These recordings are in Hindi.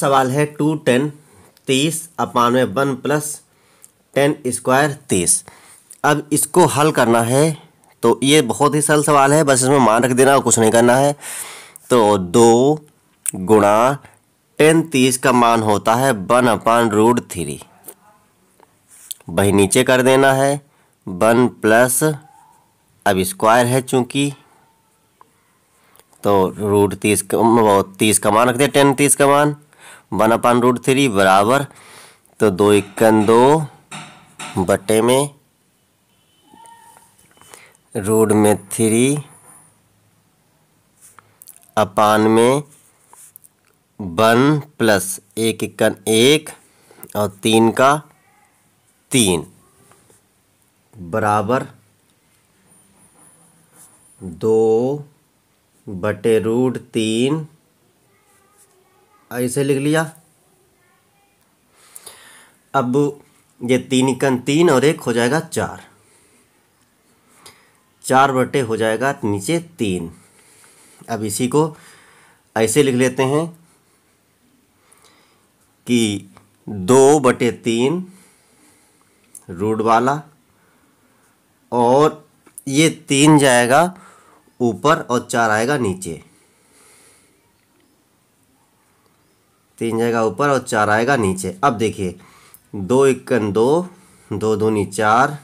सवाल है टू टेन तीस अपान में वन प्लस टेन स्क्वायर तीस अब इसको हल करना है तो ये बहुत ही सरल सवाल है बस इसमें मान रख देना और कुछ नहीं करना है तो दो गुणा टेन तीस का मान होता है वन अपान रूट थ्री वही नीचे कर देना है वन प्लस अब स्क्वायर है चूंकि तो रूट तीस तीस का मान रखते हैं टेन तीस का मान वन अपान रूट थ्री बराबर तो दो इक्कन दो बटे में रूट में थ्री अपान में वन प्लस एक इक्कन एक और तीन का तीन बराबर दो बटे रूट तीन ऐसे लिख लिया अब ये तीन इक्कन तीन और एक हो जाएगा चार चार बटे हो जाएगा नीचे तीन अब इसी को ऐसे लिख लेते हैं कि दो बटे तीन रूट वाला और ये तीन जाएगा ऊपर और चार आएगा नीचे तीन जाएगा ऊपर और चार आएगा नीचे अब देखिए दो इक्कन दो दो दूनी चार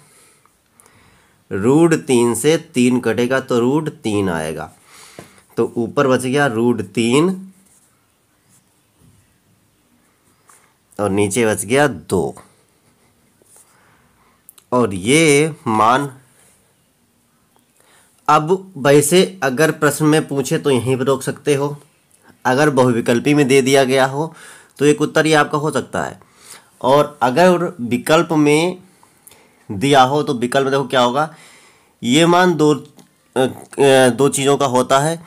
रूड तीन से तीन कटेगा तो रूड तीन आएगा तो ऊपर बच गया रूड तीन और नीचे बच गया दो और ये मान अब वैसे अगर प्रश्न में पूछे तो यहीं पर रोक सकते हो अगर बहुविकल्पी में दे दिया गया हो तो एक उत्तर ये आपका हो सकता है और अगर विकल्प में दिया हो तो विकल्प देखो क्या होगा ये मान दो दो चीज़ों का होता है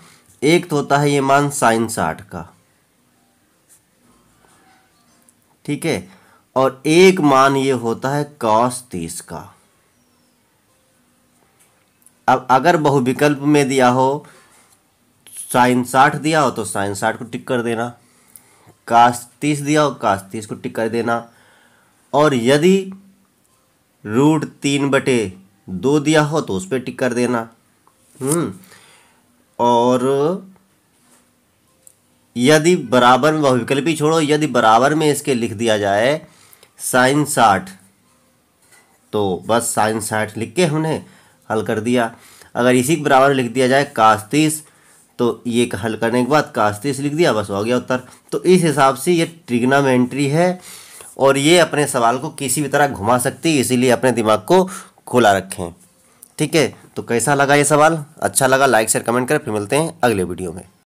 एक तो होता है ये मान साइन साठ का ठीक है और एक मान ये होता है कॉस तीस का अब अगर बहुविकल्प में दिया हो साइन साठ दिया हो तो साइन साठ को टिक कर देना कास तीस दिया हो कास तीस को टिक कर देना और यदि रूट तीन बटे दो दिया हो तो उस पर टिक कर देना हम्म। और यदि बराबर में बहुविकल्पी छोड़ो यदि बराबर में इसके लिख दिया जाए साइन साठ तो बस साइन साठ लिख के हमने हल कर दिया अगर इसी के बराबर लिख दिया जाए कास्तीस तो ये हल करने के बाद कास्तिस लिख दिया बस हो गया उत्तर तो इस हिसाब से ये ट्रिग्नामेंट्री है और ये अपने सवाल को किसी भी तरह घुमा सकती है इसीलिए अपने दिमाग को खोला रखें ठीक है तो कैसा लगा ये सवाल अच्छा लगा लाइक शेयर कमेंट करें फिर मिलते हैं अगले वीडियो में